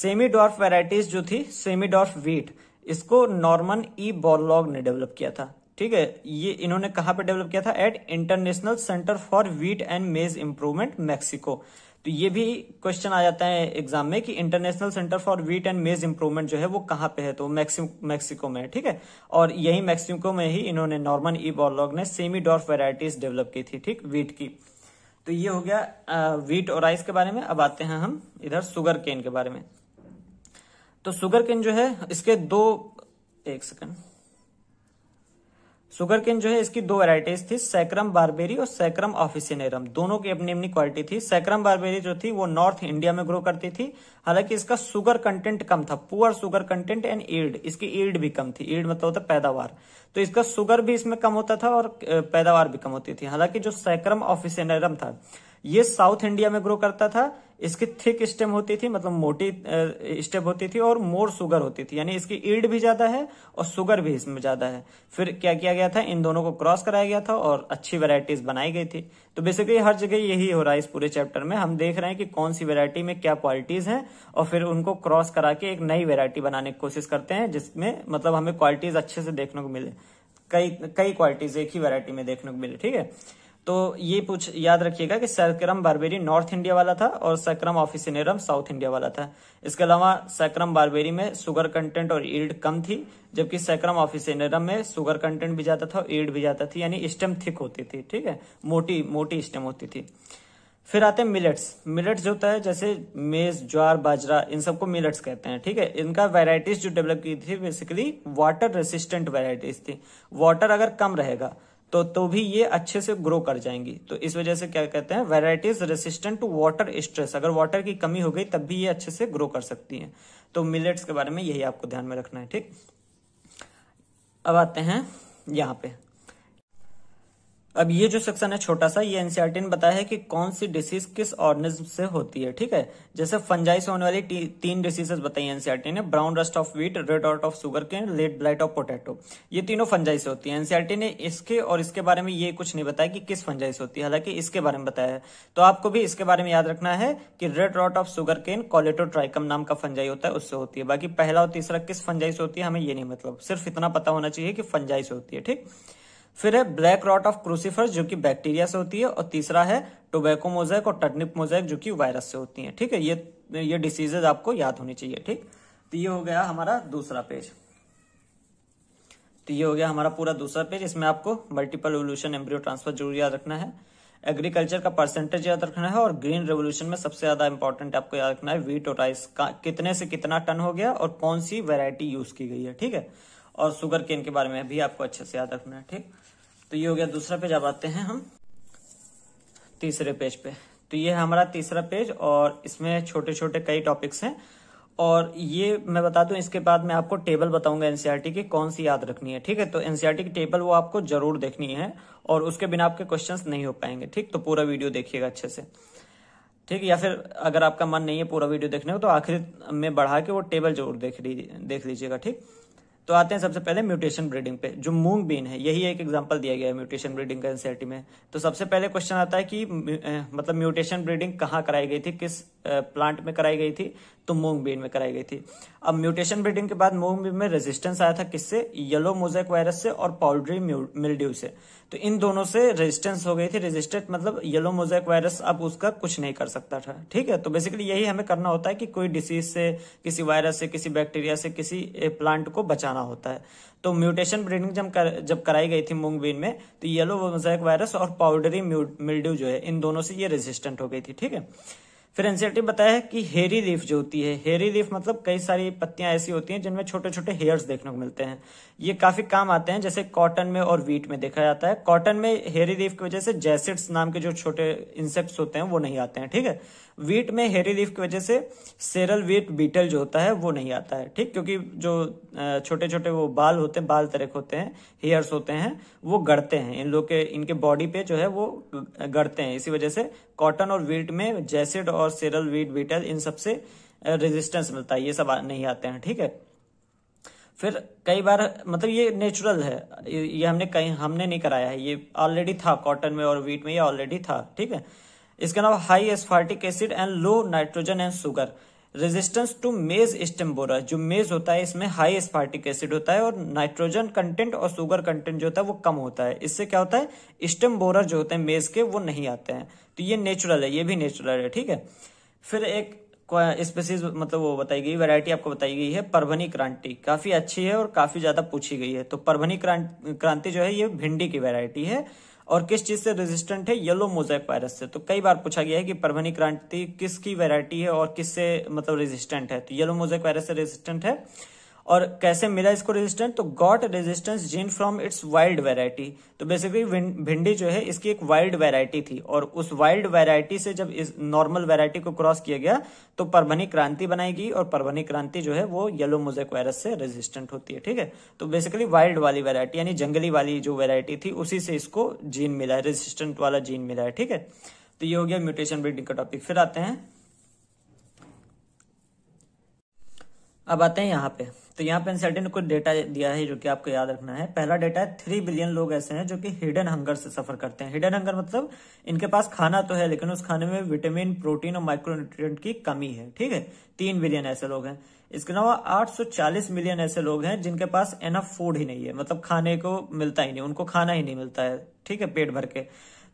S1: सेमी डॉर्फ वेराइटीज जो थी सेमी डॉर्फ वीट इसको नॉर्मन ई बॉर्लॉग ने डेवलप किया था ठीक है ये इन्होंने कहा पे डेवलप किया था at international centre for wheat and maize improvement Mexico तो ये भी क्वेश्चन आ जाता है एग्जाम में कि international centre for wheat and maize improvement जो है वो कहां पे है तो मैक्सिको में ठीक है और यही मैक्सिको में ही इन्होंने नॉर्मन ई बॉर्लॉग ने सेमी डॉर्फ वेराइटीज डेवलप की थी ठीक व्हीट की तो ये हो गया व्हीट और राइस के बारे में अब आते हैं हम इधर सुगर केन के बारे में तो सुगर केन जो है इसके दो एक सेकंड सुगर केन जो है इसकी दो वेराइटीज थी सैक्रम बारबेरी और सैक्रम ऑफिसिनेरम दोनों की अपनी अपनी क्वालिटी थी सैक्रम बारबेरी जो थी वो नॉर्थ इंडिया में ग्रो करती थी हालांकि इसका शुगर कंटेंट कम था poor sugar content and yield इसकी ईल्ड भी कम थी ईल्ड मतलब होता पैदावार तो इसका शुगर भी इसमें कम होता था और पैदावार भी कम होती थी हालांकि जो सैक्रम ऑफिसिनेरम था ये साउथ इंडिया में ग्रो करता था इसकी थिक स्टेम होती थी मतलब मोटी स्टेप होती थी और मोर सुगर होती थी यानी इसकी ईड भी ज्यादा है और सुगर भी इसमें ज्यादा है फिर क्या किया गया था इन दोनों को क्रॉस कराया गया था और अच्छी वेराइटीज बनाई गई थी तो बेसिकली हर जगह यही हो रहा है इस पूरे चैप्टर में हम देख रहे हैं कि कौन सी वेरायटी में क्या क्वालिटीज है और फिर उनको क्रॉस करा के एक नई वेरायटी बनाने की कोशिश करते हैं जिसमें मतलब हमें क्वालिटीज अच्छे से देखने को मिले कई कई क्वालिटीज एक ही वेरायटी में देखने को मिले ठीक है तो ये पूछ याद रखिएगा कि सैक्रम बारबेरी नॉर्थ इंडिया वाला था और सैक्रम ऑफिसिनेरम साउथ इंडिया वाला था इसके अलावा सैक्रम बारबेरी में शुगर कंटेंट और ईल्ड कम थी जबकि सैक्रम ऑफिसिनेरम में शुगर कंटेंट भी जाता था और ईल्ड भी जाता थी यानी स्टेम थिक होती थी ठीक है मोटी मोटी स्टेम होती थी फिर आते हैं मिलेट्स मिलेट्स जो होता है जैसे मेज ज्वार बाजरा इन सबको मिलेट्स कहते हैं ठीक है इनका वेराइटीज जो डेवलप की थी बेसिकली वाटर रेसिस्टेंट वेराइटीज थी वाटर अगर कम रहेगा तो तो भी ये अच्छे से ग्रो कर जाएंगी तो इस वजह से क्या कहते हैं varieties resistant to water stress अगर वाटर की कमी हो गई तब भी ये अच्छे से ग्रो कर सकती हैं तो मिलेट्स के बारे में यही आपको ध्यान में रखना है ठीक अब आते हैं यहाँ पे अब ये जो सेक्शन है छोटा सा ये एनसीआरटी e ने बताया है कि कौन सी डिसीज किस ऑर्गेनिज्म से होती है ठीक है जैसे फंजाई से होने वाली ती, तीन डिसीजेस बताई एनसीआरटी e ने brown rust of wheat red out of sugar के लेड ब्लाइट ऑफ पोटैटो ये तीनों फंजाई से होती है एनसीआरटी e ने इसके और इसके बारे में ये कुछ नहीं बताया कि किस फंजाई से होती है हालांकि इसके बारे में बताया है तो आपको भी इसके बारे में याद रखना है कि red rot of sugar cane colletotrichum नाम का फंजाई होता है उससे होती है बाकी पहला और तीसरा किस फंजाई से होती है हमें ये नहीं मतलब सिर्फ इतना पता होना चाहिए कि फंजाई से होती है ठीक फिर है ब्लैक रॉट ऑफ क्रूसीफर जो कि बैक्टीरिया से होती है और तीसरा है टोबैको मोजैक और टर्निप मोजैक जो कि वायरस से होती है ठीक है ये ये डिसीजेज आपको याद होनी चाहिए ठीक तो ये हो गया हमारा दूसरा पेज तो ये हो गया हमारा पूरा दूसरा पेज इसमें आपको मल्टीपल एवोल्यूशन एम्ब्रियो ट्रांसफर जरूर याद रखना है एग्रीकल्चर का परसेंटेज याद रखना है और ग्रीन रेवोल्यूशन में सबसे ज्यादा इंपॉर्टेंट आपको याद रखना है वीट और राइस का कितने से कितना टन हो गया और कौन सी वेरायटी यूज की गई है ठीक है और शुगर केन के बारे में भी आपको अच्छे से याद रखना है ठीक तो ये हो गया दूसरा पेज अब आते हैं हम तीसरे पेज पे तो ये हमारा तीसरा पेज और इसमें छोटे छोटे कई टॉपिक्स हैं और ये मैं बता दूं इसके बाद मैं आपको टेबल बताऊंगा एनसीईआरटी e की कौन सी याद रखनी है ठीक है तो एनसीईआरटी e की टेबल वो आपको जरूर देखनी है और उसके बिना आपके क्वेश्चंस नहीं हो पाएंगे ठीक तो पूरा वीडियो देखिएगा अच्छे से ठीक या फिर अगर आपका मन नहीं है पूरा वीडियो देखने को तो आखिर में बढ़ा के वो टेबल जरूर देख देख लीजिएगा ठीक तो आते हैं सबसे पहले म्यूटेशन ब्रीडिंग पे जो मूंग बीन है यही एक एग्जांपल दिया गया है म्यूटेशन ब्रीडिंग का एनसीआरटी में तो सबसे पहले क्वेश्चन आता है कि मतलब म्यूटेशन ब्रीडिंग कहाँ कराई गई थी किस प्लांट में कराई गई थी तो मूंग बीन में कराई गई थी अब म्यूटेशन ब्रीडिंग के बाद मूंग बीन में रेजिस्टेंस आया था किससे येलो मोजैक वायरस से और पाउडरी मिल्ड्यू से तो इन दोनों से रेजिस्टेंस हो गई थी रेजिस्टेंट मतलब येलो मोजेक वायरस अब उसका कुछ नहीं कर सकता था ठीक है तो बेसिकली यही हमें करना होता है कि कोई डिसीज से किसी वायरस से किसी बैक्टीरिया से किसी प्लांट को बचाना होता है तो म्यूटेशन ब्रीडिंग जब कर, जब कराई गई थी मूंग बीन में तो येलो मोजैक वायरस और पाउडरी मिल्ड्यू जो है इन दोनों से ये रेजिस्टेंट हो गई थी ठीक है फिर एनसीआरटी बताया कि हेरी लीफ जो होती है हेरी लीफ मतलब कई सारी पत्तियां ऐसी होती हैं जिनमें छोटे छोटे हेयर्स देखने को मिलते हैं ये काफी काम आते हैं जैसे कॉटन में और वीट में देखा जाता है कॉटन में हेरी लीफ की वजह से जैसेट्स नाम के जो छोटे इंसेक्ट्स होते हैं वो नहीं आते हैं ठीक है वीट में हेरी लीफ की वजह से सेरल वीट बीटल जो होता है वो नहीं आता है ठीक क्योंकि जो छोटे छोटे वो बाल होते हैं बाल तरह होते हैं हेयर्स होते हैं वो गढ़ते हैं इन लोग के इनके बॉडी पे जो है वो गढ़ते हैं इसी वजह से कॉटन और वीट में जैसिड और सेरल वीट बीटल इन सबसे रेजिस्टेंस मिलता है ये सब नहीं आते हैं ठीक है फिर कई बार मतलब ये नेचुरल है ये हमने कहीं हमने नहीं कराया है ये ऑलरेडी था कॉटन में और वीट में ये ऑलरेडी था ठीक है इसके अलावा high aspartic acid and low nitrogen and sugar resistance to maize stem borer जो मेज होता है इसमें हाई एस्फार्टिक एसिड होता है और नाइट्रोजन कंटेंट और शुगर कंटेंट जो होता है वो कम होता है इससे क्या होता है स्टेम्बोरा जो होते हैं मेज के वो नहीं आते हैं तो ये नेचुरल है ये भी नेचुरल है ठीक है फिर एक स्पेसीज मतलब वो बताई गई वैरायटी आपको बताई गई है परभनी क्रांति काफी अच्छी है और काफी ज्यादा पूछी गई है तो परभनी क्रांति जो है ये भिंडी की वैरायटी है और किस चीज से रेजिस्टेंट है येलो मोजाइक वायरस से तो कई बार पूछा गया है कि परभनी क्रांति किसकी वेरायटी है और किससे मतलब रेजिस्टेंट है तो येलो मोजाइक वायरस से रेजिस्टेंट है और कैसे मिला इसको रेजिस्टेंट तो got resistance gene from its wild variety तो बेसिकली भिंडी जो है इसकी एक वाइल्ड वेराइटी थी और उस वाइल्ड वेराइटी से जब इस नॉर्मल वेराइटी को क्रॉस किया गया तो परभनी क्रांति बनाई गई और परभनी क्रांति जो है वो येलो मोजेक वायरस से रेजिस्टेंट होती है ठीक है तो बेसिकली वाइल्ड वाली वेरायटी यानी जंगली वाली जो वेरायटी थी उसी से इसको जीन मिला है रेजिस्टेंट वाला जीन मिला है ठीक है तो ये हो गया म्यूटेशन ब्रीडिंग का टॉपिक फिर आते हैं अब आते हैं यहाँ पे तो यहाँ पे एनसीआरटी कुछ डेटा दिया है जो कि आपको याद रखना है पहला डेटा है थ्री बिलियन लोग ऐसे हैं जो कि हिडन हंगर से सफर करते हैं हिडन हंगर मतलब इनके पास खाना तो है लेकिन उस खाने में विटामिन प्रोटीन और माइक्रोन्यूट्रिएंट की कमी है ठीक है तीन बिलियन ऐसे लोग हैं इसके अलावा 840 मिलियन ऐसे लोग हैं जिनके पास एनफ फूड ही नहीं है मतलब खाने को मिलता ही नहीं उनको खाना ही नहीं मिलता है ठीक है पेट भर के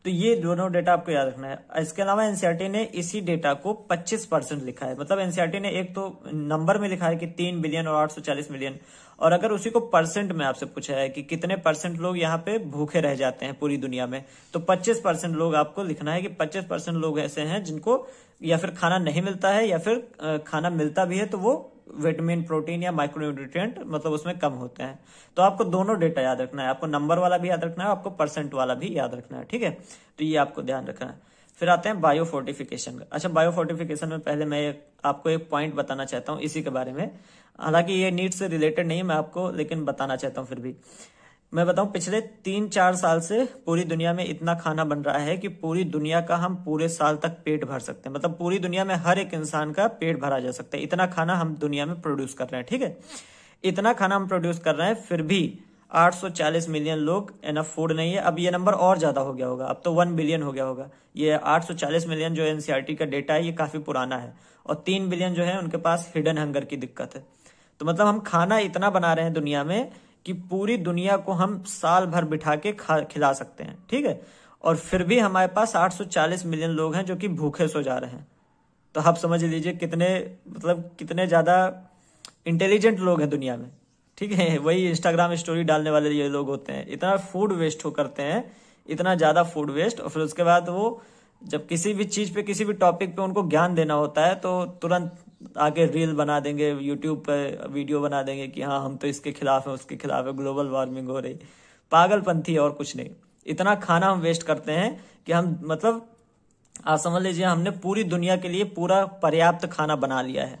S1: तो ये दोनों डेटा आपको याद रखना है इसके अलावा एनसीआरटी e ने इसी डेटा को 25 परसेंट लिखा है मतलब एनसीआरटी e ने एक तो नंबर में लिखा है कि तीन बिलियन और 840 मिलियन और अगर उसी को परसेंट में आपसे पूछा है कि कितने परसेंट लोग यहाँ पे भूखे रह जाते हैं पूरी दुनिया में तो 25 परसेंट लोग आपको लिखना है कि 25 परसेंट लोग ऐसे हैं जिनको या फिर खाना नहीं मिलता है या फिर खाना मिलता भी है तो वो विटामिन प्रोटीन या माइक्रोन्यूट्रिएंट मतलब उसमें कम होते हैं तो आपको दोनों डेटा याद रखना है आपको नंबर वाला भी याद रखना है आपको परसेंट वाला भी याद रखना है ठीक है तो ये आपको ध्यान रखना है फिर आते हैं बायोफोर्टिफिकेशन का अच्छा बायोफोर्टिफिकेशन में पहले मैं आपको एक पॉइंट बताना चाहता हूँ इसी के बारे में हालांकि ये नीट से रिलेटेड नहीं मैं आपको लेकिन बताना चाहता हूँ फिर भी मैं बताऊं पिछले तीन चार साल से पूरी दुनिया में इतना खाना बन रहा है कि पूरी दुनिया का हम पूरे साल तक पेट भर सकते हैं मतलब पूरी दुनिया में हर एक इंसान का पेट भरा जा सकता है इतना खाना हम दुनिया में प्रोड्यूस कर रहे हैं ठीक है इतना खाना हम प्रोड्यूस कर रहे हैं फिर भी 840 मिलियन लोग एनफ फूड नहीं है अब ये नंबर और ज़्यादा हो गया होगा अब तो वन बिलियन हो गया होगा ये 840 मिलियन जो एनसीआर e का डेटा है ये काफ़ी पुराना है और तीन बिलियन जो है उनके पास हिडन हंगर की दिक्कत है तो मतलब हम खाना इतना बना रहे हैं दुनिया में कि पूरी दुनिया को हम साल भर बिठा के खा खिला सकते हैं ठीक है और फिर भी हमारे पास 840 मिलियन लोग हैं जो कि भूखे सो जा रहे हैं तो आप समझ लीजिए कितने मतलब कितने ज़्यादा इंटेलिजेंट लोग हैं दुनिया में ठीक है वही इंस्टाग्राम स्टोरी डालने वाले ये लोग होते हैं इतना फूड वेस्ट हो करते हैं इतना ज़्यादा फूड वेस्ट और फिर उसके बाद वो जब किसी भी चीज़ पे किसी भी टॉपिक पे उनको ज्ञान देना होता है तो तुरंत आगे रील बना देंगे यूट्यूब पर वीडियो बना देंगे कि हाँ हम तो इसके खिलाफ हैं उसके खिलाफ है ग्लोबल वार्मिंग हो रही पागलपंथी और कुछ नहीं इतना खाना हम वेस्ट करते हैं कि हम मतलब आप समझ लीजिए हमने पूरी दुनिया के लिए पूरा पर्याप्त खाना बना लिया है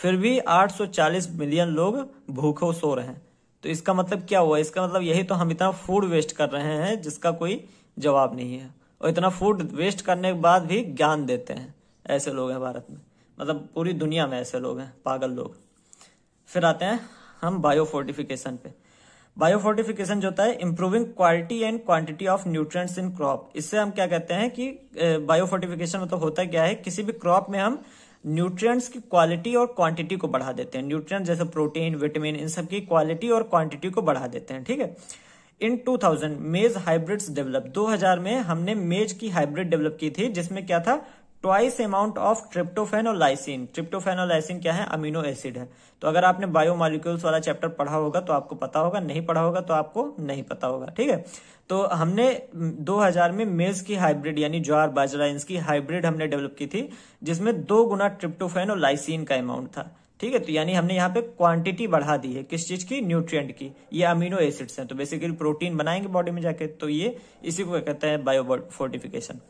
S1: फिर भी 840 मिलियन लोग भूखों सो रहे हैं तो इसका मतलब क्या हुआ इसका मतलब यही तो हम इतना फूड वेस्ट कर रहे हैं जिसका कोई जवाब नहीं है और इतना फूड वेस्ट करने के बाद भी ज्ञान देते हैं ऐसे लोग हैं भारत में मतलब पूरी दुनिया में ऐसे लोग हैं पागल लोग फिर आते हैं हम बायोफोर्टिफिकेशन पे बायोफोर्टिफिकेशन जो होता है improving quality and quantity of nutrients in crop इससे हम क्या कहते हैं कि बायोफोर्टिफिकेशन मतलब होता क्या है किसी भी क्रॉप में हम न्यूट्रिएंट्स की क्वालिटी और क्वांटिटी को बढ़ा देते हैं न्यूट्रिएंट्स जैसे प्रोटीन विटामिन इन सब की क्वालिटी और क्वांटिटी को बढ़ा देते हैं ठीक है इन 2000 मेज हाइब्रिड्स डेवलप 2000 में हमने मेज की हाइब्रिड डेवलप की थी जिसमें क्या था twice amount of tryptophan and lysine tryptophan and lysine क्या है अमीनो एसिड है तो अगर आपने मॉलिक्यूल्स वाला चैप्टर पढ़ा होगा तो आपको पता होगा नहीं पढ़ा होगा तो आपको नहीं पता होगा ठीक है तो हमने 2000 हम्म, में मेज की हाइब्रिड यानी ज्वार बाजरा इनकी हाइब्रिड हमने डेवलप की थी जिसमें दो गुना ट्रिप्टोफेन और लाइसिन का अमाउंट था ठीक है तो यानी हमने यहाँ पे क्वांटिटी बढ़ा दी है किस चीज की न्यूट्रिएंट की ये अमीनो एसिड्स हैं तो बेसिकली प्रोटीन बनाएंगे बॉडी में जाके तो ये इसी को कहते हैं बायो फोर्टिफिकेशन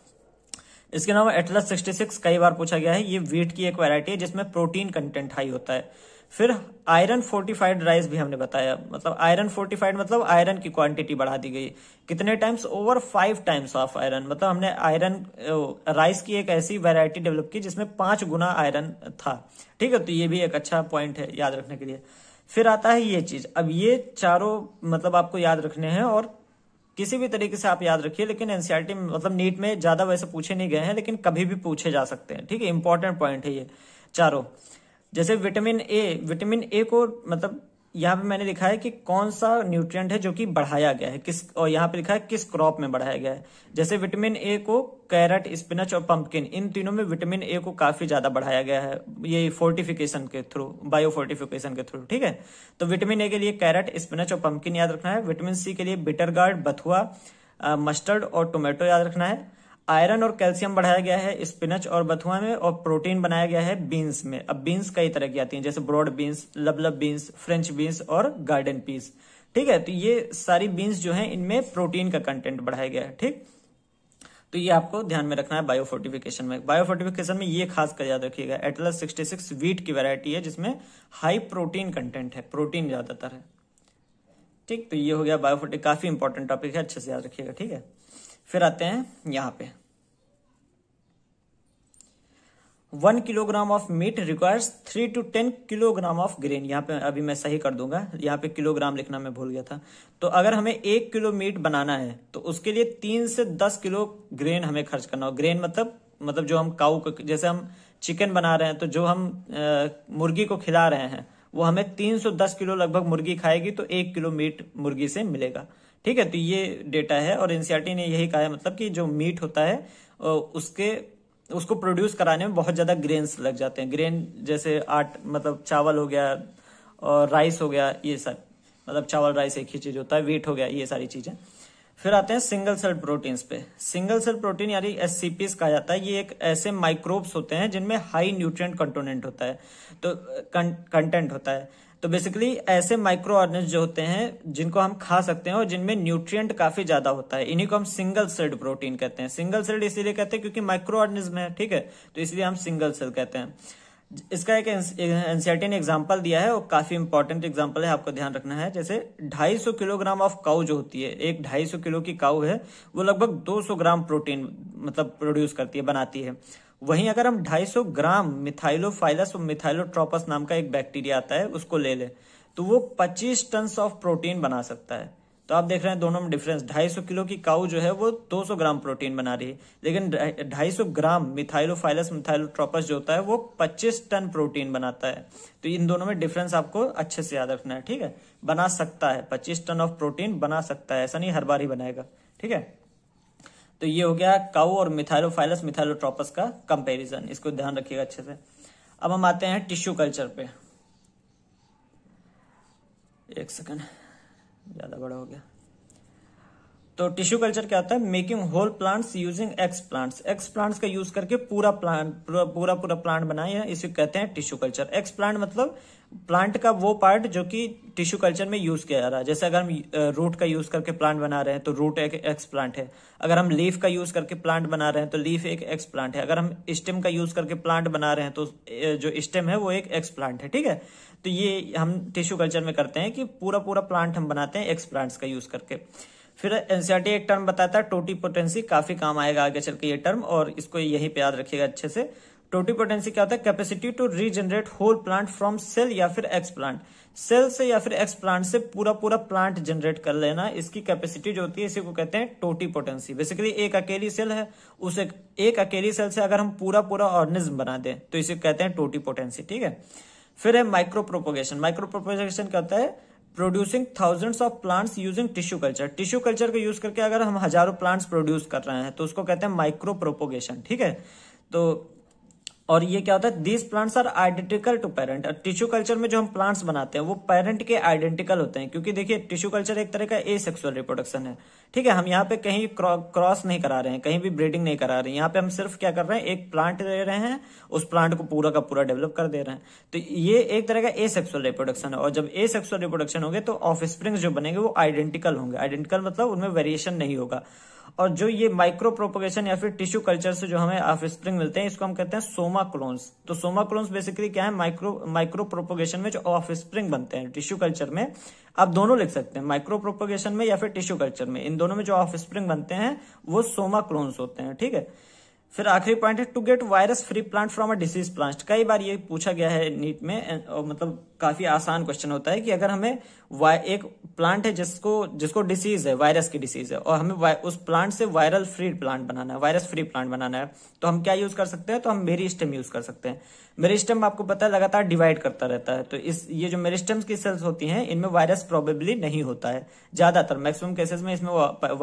S1: इसके अलावा एटलस 66 कई बार पूछा गया है ये वीट की एक वैरायटी है जिसमें प्रोटीन कंटेंट हाई होता है फिर आयरन फोर्टिफाइड राइस भी हमने बताया मतलब आयरन फोर्टिफाइड मतलब आयरन की क्वांटिटी बढ़ा दी गई कितने times over five times of iron मतलब हमने आयरन राइस की एक ऐसी वैरायटी डेवलप की जिसमें पांच गुना आयरन था ठीक है तो ये भी एक अच्छा पॉइंट है याद रखने के लिए फिर आता है ये चीज अब ये चारों मतलब आपको याद रखने हैं और किसी भी तरीके से आप याद रखिए लेकिन एनसीआरटी मतलब नीट में ज्यादा वैसे पूछे नहीं गए हैं लेकिन कभी भी पूछे जा सकते हैं ठीक है इंपॉर्टेंट पॉइंट है ये चारों जैसे विटामिन ए विटामिन ए को मतलब यहाँ पे मैंने लिखा है कि कौन सा न्यूट्रिएंट है जो कि बढ़ाया गया है किस और यहाँ पे लिखा है किस क्रॉप में बढ़ाया गया है जैसे विटामिन ए को कैरेट स्पिनच और पंपकिन इन तीनों में विटामिन ए को काफी ज्यादा बढ़ाया गया है ये फोर्टिफिकेशन के थ्रू बायो फोर्टिफिकेशन के थ्रू ठीक है तो विटामिन ए के लिए कैरेट स्पिनच और पंपकिन याद रखना है विटामिन सी के लिए बिटर गार्ड बथुआ मस्टर्ड और टोमेटो याद रखना है आयरन और कैल्शियम बढ़ाया गया है स्पिनच और बथुआ में और प्रोटीन बनाया गया है बीन्स में अब बीन्स कई तरह की आती हैं जैसे broad beans lablab beans French beans और गार्डन पीस ठीक है तो ये सारी बीन्स जो है इनमें प्रोटीन का कंटेंट बढ़ाया गया है ठीक तो ये आपको ध्यान में रखना है बायोफोर्टिफिकेशन में बायोफोर्टिफिकेशन में ये खास कर याद रखिएगा एटलस 66 वीट की वैरायटी है जिसमें हाई प्रोटीन कंटेंट है प्रोटीन ज्यादातर है ठीक तो ये हो गया बायोफोर्टिक काफी इंपॉर्टेंट टॉपिक है अच्छे से याद रखिएगा ठीक है फिर आते हैं यहाँ पे one kilogram of meat requires three to ten kilogram of grain यहाँ पे अभी मैं सही कर दूंगा यहाँ पे किलोग्राम लिखना मैं भूल गया था तो अगर हमें एक किलो मीट बनाना है तो उसके लिए तीन से दस किलो ग्रेन हमें खर्च करना हो ग्रेन मतलब मतलब जो हम काउ को जैसे हम चिकन बना रहे हैं तो जो हम आ, मुर्गी को खिला रहे हैं वो हमें 310 किलो लगभग मुर्गी खाएगी तो एक किलो मीट मुर्गी से मिलेगा ठीक है तो ये डेटा है और एनसीआरटी e ने यही कहा है मतलब कि जो मीट होता है उसके उसको प्रोड्यूस कराने में बहुत ज्यादा ग्रेन्स लग जाते हैं ग्रेन जैसे आट मतलब चावल हो गया और राइस हो गया ये सब मतलब चावल राइस एक ही चीज होता है वेट हो गया ये सारी चीजें फिर आते हैं सिंगल सेल प्रोटीन्स पे सिंगल सेल प्रोटीन यानी एस कहा जाता है ये एक ऐसे माइक्रोब्स होते हैं जिनमें हाई न्यूट्रिएंट कंटोनेंट होता है तो कंटेंट होता है तो बेसिकली ऐसे माइक्रो ऑर्गेनिज जो होते हैं जिनको हम खा सकते हैं और जिनमें न्यूट्रिएंट काफी ज्यादा होता है इन्हीं को हम सिंगल सेल्ड प्रोटीन कहते हैं सिंगल सेल्ड इसीलिए कहते हैं क्योंकि माइक्रो ऑर्गेनिज्म है ठीक है तो इसलिए हम सिंगल सेल कहते हैं इसका एक एनसीआरटी एग्जाम्पल दिया है और काफी इंपॉर्टेंट एग्जाम्पल है आपको ध्यान रखना है जैसे 250 किलोग्राम ऑफ काउ जो होती है एक 250 किलो की काउ है वो लगभग 200 ग्राम प्रोटीन मतलब प्रोड्यूस करती है बनाती है वहीं अगर हम 250 ग्राम मिथाइलोफाइलस और मिथाइलोट्रोपस नाम का एक बैक्टीरिया आता है उसको ले ले तो वो 25 टन ऑफ प्रोटीन बना सकता है तो आप देख रहे हैं दोनों में डिफरेंस 250 किलो की काऊ जो है वो 200 ग्राम प्रोटीन बना रही है लेकिन 250 ग्राम मिथाइलोफाइलस मिथाइलोट्रोपस जो होता है वो 25 टन प्रोटीन बनाता है तो इन दोनों में डिफरेंस आपको अच्छे से याद रखना है ठीक है बना सकता है 25 टन ऑफ प्रोटीन बना सकता है ऐसा नहीं हर बार ही बनाएगा ठीक है तो ये हो गया काउ और मिथाइलोफाइलस मिथाइलोट्रोपस का कंपैरिजन इसको ध्यान रखिएगा अच्छे से अब हम आते हैं टिश्यू कल्चर पे एक सेकंड ज्यादा बड़ा हो गया तो टिश्यू कल्चर क्या होता है making whole plants using explants explants का यूज करके पूरा प्लांट पूरा पूरा प्लांट बनाए इसे कहते हैं टिश्यू कल्चर एक्स प्लांट मतलब प्लांट का वो पार्ट जो कि टिश्यू कल्चर में यूज किया जा रहा है जैसे अगर हम रूट का यूज करके प्लांट बना रहे हैं तो रूट एक एक्स प्लांट है अगर हम लीफ का यूज करके प्लांट बना रहे हैं तो लीफ एक एक्स प्लांट है अगर हम स्टेम का यूज करके प्लांट बना रहे हैं तो जो स्टेम है वो एक एक्स प्लांट है ठीक है तो ये हम टिश्यू कल्चर में करते हैं कि पूरा पूरा प्लांट हम बनाते हैं एक्स प्लांट्स का यूज करके फिर एनसीआरटी एक टर्म बताता है टोटी पोटेंसी काफी काम आएगा आगे चल के ये टर्म और इसको यही पे याद रखिएगा अच्छे से टोटी पोटेंसी क्या होता है capacity to regenerate whole plant from cell या फिर एक्स प्लांट सेल से या फिर एक्स प्लांट से पूरा पूरा प्लांट जनरेट कर लेना इसकी कैपेसिटी जो होती है इसी को कहते हैं टोटी पोटेंसी बेसिकली एक अकेली सेल है उसे एक अकेली सेल से अगर हम पूरा पूरा ऑर्गेनिज्म बना दें तो इसे कहते हैं टोटी पोटेंसी ठीक है फिर है माइक्रो प्रोपोगेशन माइक्रो प्रोपोगेशन क्या होता है producing thousands of plants using tissue culture tissue culture का यूज करके अगर हम हजारों प्लांट्स प्रोड्यूस कर रहे हैं तो उसको कहते हैं माइक्रो प्रोपोगेशन ठीक है तो और ये क्या होता है these plants are identical to parent tissue culture में जो हम प्लांट्स बनाते हैं वो पेरेंट के आइडेंटिकल होते हैं क्योंकि देखिए टिश्यू कल्चर एक तरह का ए सेक्सुअल रिप्रोडक्शन है ठीक है हम यहाँ पे कहीं क्रॉस नहीं करा रहे हैं कहीं भी ब्रीडिंग नहीं करा रहे हैं यहाँ पे हम सिर्फ क्या कर रहे हैं एक प्लांट ले रहे हैं उस प्लांट को पूरा का पूरा डेवलप कर दे रहे हैं तो ये एक तरह का ए सेक्सुअल रिप्रोडक्शन है और जब ए सेक्सुअल रिप्रोडक्शन होंगे तो ऑफ स्प्रिंग्स जो बनेंगे वो आइडेंटिकल होंगे आइडेंटिकल मतलब उनमें वेरिएशन नहीं होगा और जो ये माइक्रो प्रोपोगेशन या फिर टिश्यू कल्चर से जो हमें ऑफ स्प्रिंग मिलते हैं इसको हम कहते हैं सोमा क्लोन्स तो सोमा क्लोन्स बेसिकली क्या है माइक्रो माइक्रो प्रोपोगेशन में जो ऑफ स्प्रिंग बनते हैं टिश्यू कल्चर में आप दोनों लिख सकते हैं माइक्रो प्रोपोगेशन में या फिर टिश्यू कल्चर में इन दोनों में जो ऑफ स्प्रिंग बनते हैं वो सोमा क्लोन्स होते हैं ठीक है फिर आखिरी पॉइंट है to get virus free plant from a disease plant कई बार ये पूछा गया है नीट में मतलब काफी आसान क्वेश्चन होता है कि अगर हमें एक प्लांट है जिसको जिसको डिसीज है वायरस की डिसीज है और हमें उस प्लांट से वायरल फ्री प्लांट बनाना है वायरस फ्री प्लांट बनाना है तो हम क्या यूज कर सकते हैं तो हम मेरी स्टेम यूज कर सकते हैं मेरी स्टेम आपको पता है लगातार डिवाइड करता रहता है तो इस ये जो मेरी स्टेम्स की सेल्स होती हैं इनमें वायरस प्रॉबेबली नहीं होता है ज्यादातर मैक्सिमम केसेस में इसमें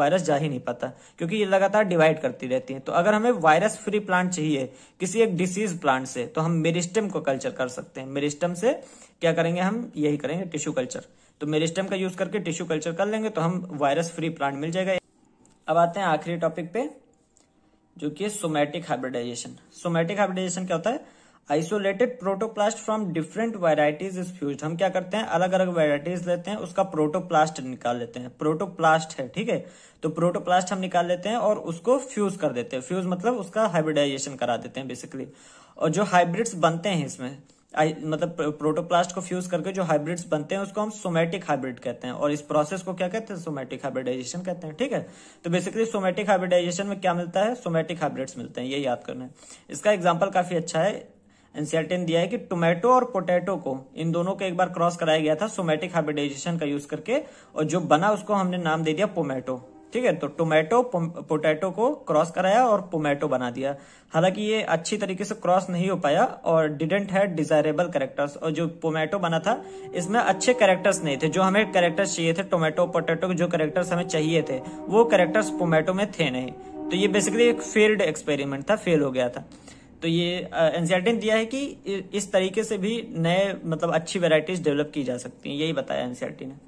S1: वायरस जा ही नहीं पाता क्योंकि ये लगातार डिवाइड करती रहती है तो अगर हमें वायरस फ्री प्लांट चाहिए किसी एक डिसीज प्लांट से तो हम मेरिस्टम को कल्चर कर सकते हैं मेरिस्टम से क्या करेंगे हम यही करेंगे टिश्यू कल्चर तो मेरे स्टेम का यूज करके टिश्यू कल्चर कर लेंगे तो हम वायरस फ्री प्लांट मिल जाएगा अब आते हैं आखिरी टॉपिक पे जो कि सोमैटिक हाइब्रिडाइजेशन सोमैटिक हाइब्रिडाइजेशन क्या होता है isolated protoplast from different varieties is fuse हम क्या करते हैं अलग अलग वेराइटीज लेते हैं उसका प्रोटोप्लास्ट निकाल लेते हैं प्रोटोप्लास्ट है ठीक है तो प्रोटोप्लास्ट हम निकाल लेते हैं और उसको फ्यूज कर देते हैं फ्यूज मतलब उसका हाइब्रिडाइजेशन करा देते हैं बेसिकली और जो हाइब्रिड्स बनते हैं इसमें मतलब प्रोटोप्लास्ट को फ्यूज करके जो हाइब्रिड्स बनते हैं उसको हम सोमेटिक हाइब्रिड कहते हैं और इस प्रोसेस को क्या कहते हैं सोमेटिक हाइब्रिडाइजेशन कहते हैं ठीक है तो बेसिकली सोमेटिक हाइब्रिडाइजेशन में क्या मिलता है सोमेटिक हाइब्रिड्स मिलते हैं ये याद करना है इसका एग्जाम्पल काफी अच्छा है एनसीआरटी ने दिया है कि टोमेटो और पोटेटो को इन दोनों को एक बार क्रॉस कराया गया था सोमेटिक हाइब्रिडाइजेशन का यूज करके और जो बना उसको हमने नाम दे दिया पोमेटो ठीक है तो टोमेटो पोटैटो को क्रॉस कराया और पोमेटो बना दिया हालांकि ये अच्छी तरीके से क्रॉस नहीं हो पाया और डिडेंट है डिजायरेबल कैरेक्टर्स और जो पोमेटो बना था इसमें अच्छे कैरेक्टर्स नहीं थे जो हमें कैरेक्टर्स चाहिए थे टोमेटो पोटैटो के जो कैरेक्टर्स हमें चाहिए थे वो कैरेक्टर्स पोमेटो में थे नहीं तो ये बेसिकली एक फेल्ड एक्सपेरिमेंट था फेल हो गया था तो ये एनसीआरटी ने दिया है कि इस तरीके से भी नए मतलब अच्छी वेराइटीज डेवलप की जा सकती है यही बताया एनसीआरटी ने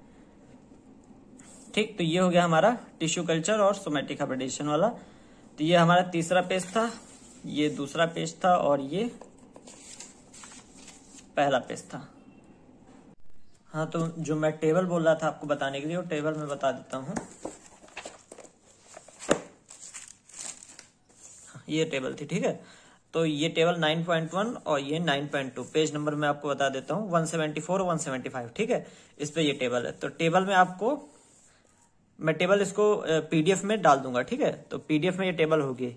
S1: ठीक तो ये हो गया हमारा टिश्यू कल्चर और सोमेटिक हाइब्रिडेशन वाला तो ये हमारा तीसरा पेज था ये दूसरा पेज था और ये पहला पेज था हाँ तो जो मैं टेबल बोल रहा था आपको बताने के लिए वो टेबल में बता देता हूं हाँ, ये टेबल थी ठीक है तो ये टेबल 9.1 और ये 9.2 पेज नंबर मैं आपको बता देता हूँ 174 175 ठीक है इस पे ये टेबल है तो टेबल में आपको मैं टेबल इसको पीडीएफ में डाल दूंगा ठीक है तो पीडीएफ में ये टेबल होगी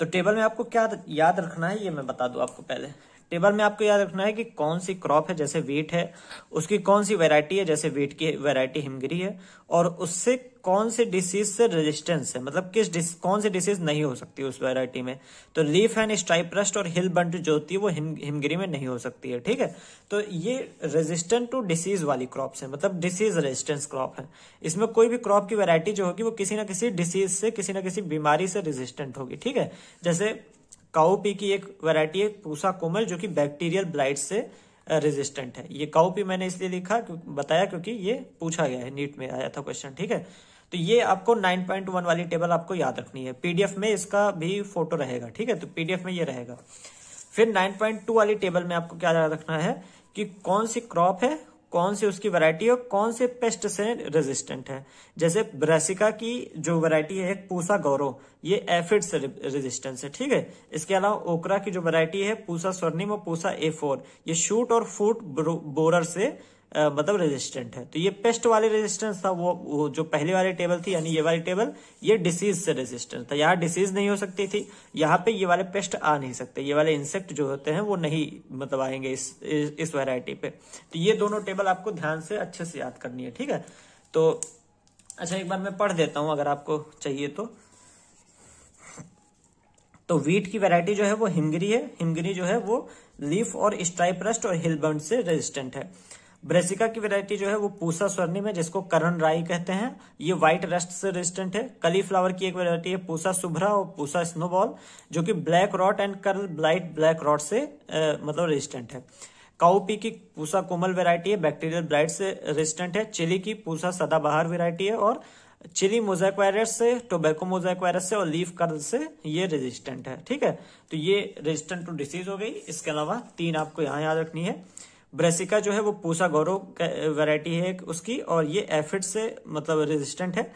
S1: तो टेबल में आपको क्या याद रखना है ये मैं बता दू आपको पहले टेबल में आपको याद रखना है कि कौन सी क्रॉप है जैसे वीट है उसकी कौन सी वैरायटी है जैसे वीट की वैरायटी हिमगिरी है और उससे कौन सी डिसीज से रेजिस्टेंस है मतलब किस डिस, कौन सी डिसीज नहीं हो सकती उस वैरायटी में तो लीफ एंड स्ट्राइप रस्ट और हिल बंट जो होती है वो हिम, हिमगिरी में नहीं हो सकती है ठीक है तो ये रेजिस्टेंट टू डिसीज वाली क्रॉप है मतलब डिसीज रेजिस्टेंस क्रॉप है इसमें कोई भी क्रॉप की वेरायटी जो होगी वो किसी ना किसी डिसीज से किसी ना किसी बीमारी से रेजिस्टेंट होगी ठीक है जैसे काउपी की एक वैरायटी है पूसा कोमल जो कि बैक्टीरियल ब्लाइट से रेजिस्टेंट है ये काउपी मैंने इसलिए लिखा बताया क्योंकि ये पूछा गया है नीट में आया था क्वेश्चन ठीक है तो ये आपको 9.1 वाली टेबल आपको याद रखनी है पीडीएफ में इसका भी फोटो रहेगा ठीक है तो पीडीएफ में ये रहेगा फिर 9.2 वाली टेबल में आपको क्या याद रखना है कि कौन सी क्रॉप है कौन सी उसकी वैरायटी है कौन से पेस्ट से रेजिस्टेंट है जैसे ब्रेसिका की जो वैरायटी है पूसा गौरव ये एफिड से रेजिस्टेंस है ठीक है इसके अलावा ओकरा की जो वैरायटी है पूसा स्वर्णिम और पूसा ए फोर ये शूट और फूट बोरर से मतलब रेजिस्टेंट है तो ये पेस्ट वाली रेजिस्टेंस था वो, वो जो पहले वाली टेबल थी यानी ये वाली टेबल ये डिसीज से रेजिस्टेंट था यहाँ डिसीज नहीं हो सकती थी यहाँ पे ये वाले पेस्ट आ नहीं सकते ये वाले इंसेक्ट जो होते हैं वो नहीं मतलब आएंगे इस इस, इस वेराइटी पे तो ये दोनों टेबल आपको ध्यान से अच्छे से याद करनी है ठीक है तो अच्छा एक बार मैं पढ़ देता हूं अगर आपको चाहिए तो तो वीट की वैरायटी जो है वो हिमगिरी है हिमगिरी जो है वो लीफ और स्ट्राइप रस्ट और हिलबंड से रेजिस्टेंट है ब्रेसिका की वेरायटी जो है वो पूसा स्वर्णिम है जिसको करण राई कहते हैं ये व्हाइट रस्ट से रेजिस्टेंट है कली फ्लावर की एक वेरायटी है पूसा सुभरा और पूसा स्नोबॉल जो कि black rot and curl blight black rot से आ, मतलब रेजिस्टेंट है काउपी की पूसा कोमल वेरायटी है बैक्टीरियल ब्लाइट से रेजिस्टेंट है चिली की पूसा सदाबहार वेरायटी है और चिली मोजैक वायरस से टोबैको मोजैक वायरस से और लीफ कर्ल से ये रेजिस्टेंट है ठीक है तो ये रेजिस्टेंट टू डिसीज हो गई इसके अलावा तीन आपको यहां याद रखनी है ब्रेसिका जो है वो पूसा गौरव वैरायटी है उसकी और ये एफिड से मतलब रेजिस्टेंट है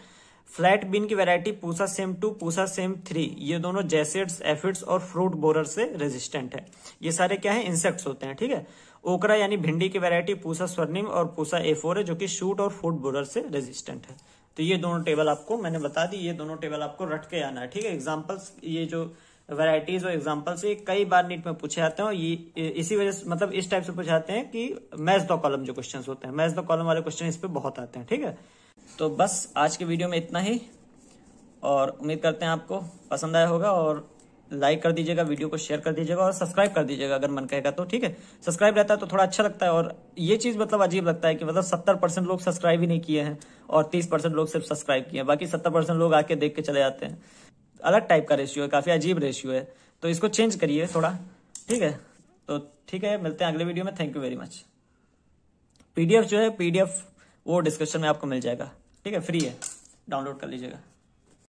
S1: फ्लैट बीन की variety Pusa Sem two Pusa Sem three ये दोनों जैसेड्स एफिड्स और फ्रूट बोरर से रेजिस्टेंट है ये सारे क्या है इंसेक्ट्स होते हैं ठीक है ओकरा यानी भिंडी की वैरायटी पूसा स्वर्णिम और पूसा ए फोर है जो कि शूट और फूड बोरर से रेजिस्टेंट है तो ये दोनों टेबल आपको मैंने बता दी ये दोनों टेबल आपको रट के आना है ठीक है एग्जाम्पल्स ये जो वैरायटीज और एग्जाम्पल से कई बार नीट में पूछे जाते हैं ये इसी वजह से मतलब इस टाइप से पूछे जाते हैं कि मैच दो कॉलम जो क्वेश्चन होते हैं मैच दो कॉलम वाले क्वेश्चन इस पर बहुत आते हैं ठीक है तो बस आज के वीडियो में इतना ही और उम्मीद करते हैं आपको पसंद आया होगा और लाइक कर दीजिएगा वीडियो को शेयर कर दीजिएगा और सब्सक्राइब कर दीजिएगा अगर मन कहेगा तो ठीक है सब्सक्राइब रहता है तो थोड़ा अच्छा लगता है और ये चीज मतलब अजीब लगता है कि मतलब सत्तर परसेंट लोग सब्सक्राइब ही नहीं किए हैं और तीस परसेंट लोग सिर्फ सब्सक्राइब किए हैं बाकी सत्तर परसेंट लोग आके देख के चले जाते हैं अलग टाइप का रेशियो है काफ़ी अजीब रेशियो है तो इसको चेंज करिए थोड़ा ठीक है तो ठीक है मिलते हैं अगले वीडियो में thank you very much PDF जो है पीडीएफ वो डिस्क्रिप्शन में आपको मिल जाएगा ठीक है फ्री है डाउनलोड कर लीजिएगा